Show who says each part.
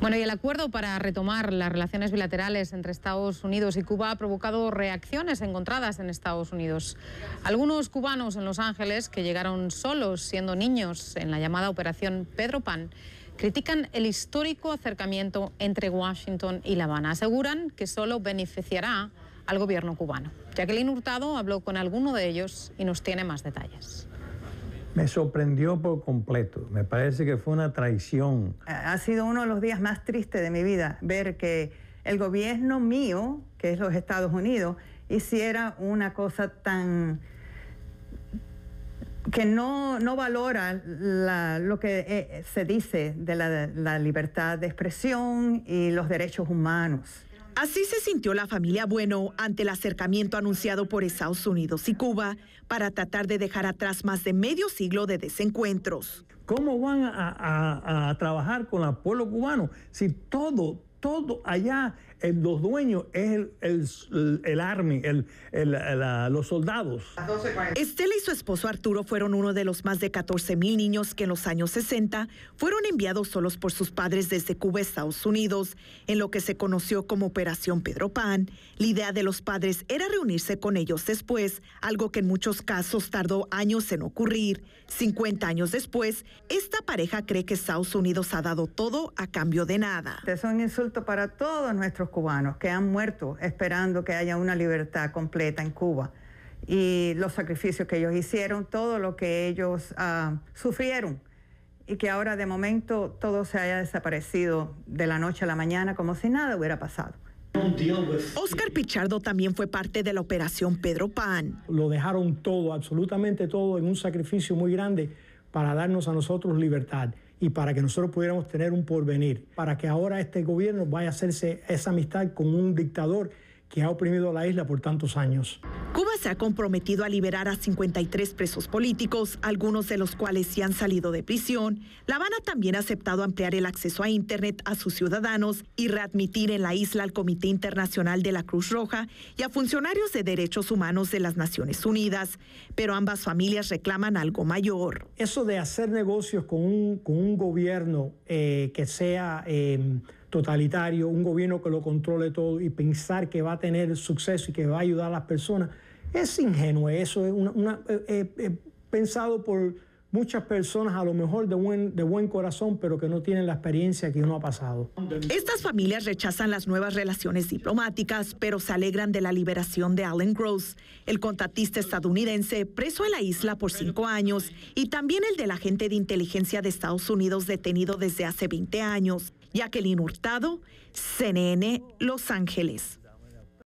Speaker 1: Bueno, y el acuerdo para retomar las relaciones bilaterales entre Estados Unidos y Cuba ha provocado reacciones encontradas en Estados Unidos. Algunos cubanos en Los Ángeles, que llegaron solos siendo niños en la llamada Operación Pedro Pan, critican el histórico acercamiento entre Washington y La Habana. Aseguran que solo beneficiará al gobierno cubano. Jacqueline Hurtado habló con alguno de ellos y nos tiene más detalles.
Speaker 2: Me sorprendió por completo, me parece que fue una traición.
Speaker 1: Ha sido uno de los
Speaker 3: días más tristes de mi vida ver que el gobierno mío, que es los Estados Unidos, hiciera una cosa tan que no, valora lo que eh, eh, se dice de la libertad de expresión y los derechos humanos.
Speaker 4: Así se sintió la familia Bueno ante el acercamiento anunciado por Estados Unidos y Cuba para tratar de dejar atrás más de medio siglo de desencuentros.
Speaker 2: ¿Cómo van a, trabajar con el pueblo cubano si todo, todo allá, el, los dueños es el, el, el army, los soldados. Estela y su esposo Arturo fueron uno
Speaker 4: de los más de 14 mil niños que en los años 60 fueron enviados solos por sus padres desde Cuba, a Estados Unidos, en lo que se conoció como Operación Pedro Pan. La idea de los padres era reunirse con ellos después, algo que en muchos casos tardó años en ocurrir.
Speaker 3: 50 años después, esta pareja cree que Estados Unidos ha dado todo a cambio de nada para todos nuestros cubanos que han muerto esperando que haya una libertad completa en Cuba y los sacrificios que ellos hicieron, todo lo que ellos ah, sufrieron y que ahora de momento todo se haya desaparecido de la noche a la mañana como si nada hubiera pasado. Oscar Pichardo también
Speaker 4: fue
Speaker 2: parte de la operación Pedro Pan. Lo dejaron todo, absolutamente todo, en un sacrificio muy grande para darnos a nosotros libertad y para que nosotros pudiéramos tener un porvenir, para que ahora este gobierno vaya a hacerse esa amistad con un dictador que ha oprimido a la isla por tantos años.
Speaker 4: Cuba se ha comprometido a liberar a 53 presos políticos, algunos de los cuales se han salido de prisión. La Habana también ha aceptado ampliar el acceso a Internet a sus ciudadanos y readmitir en la isla al Comité Internacional de la Cruz Roja y a funcionarios de derechos humanos de las Naciones Unidas. Pero ambas familias reclaman algo
Speaker 2: mayor. Eso de hacer negocios con un, gobierno eh, que sea... Eh, totalitario, un gobierno que lo controle todo y pensar que va a tener suceso y que va a ayudar a las personas, es ingenuo eso, es una, eh, eh, eh, pensado por muchas personas a lo mejor de buen, de buen corazón, pero que no tienen la experiencia que uno ha pasado.
Speaker 4: Estas familias rechazan las nuevas relaciones diplomáticas, pero se alegran de la liberación de Alan Gross, el contratista estadounidense preso en la isla por cinco años, y también el del agente de inteligencia de Estados Unidos detenido desde hace 20 años. Jacqueline Hurtado, CNN Los Ángeles.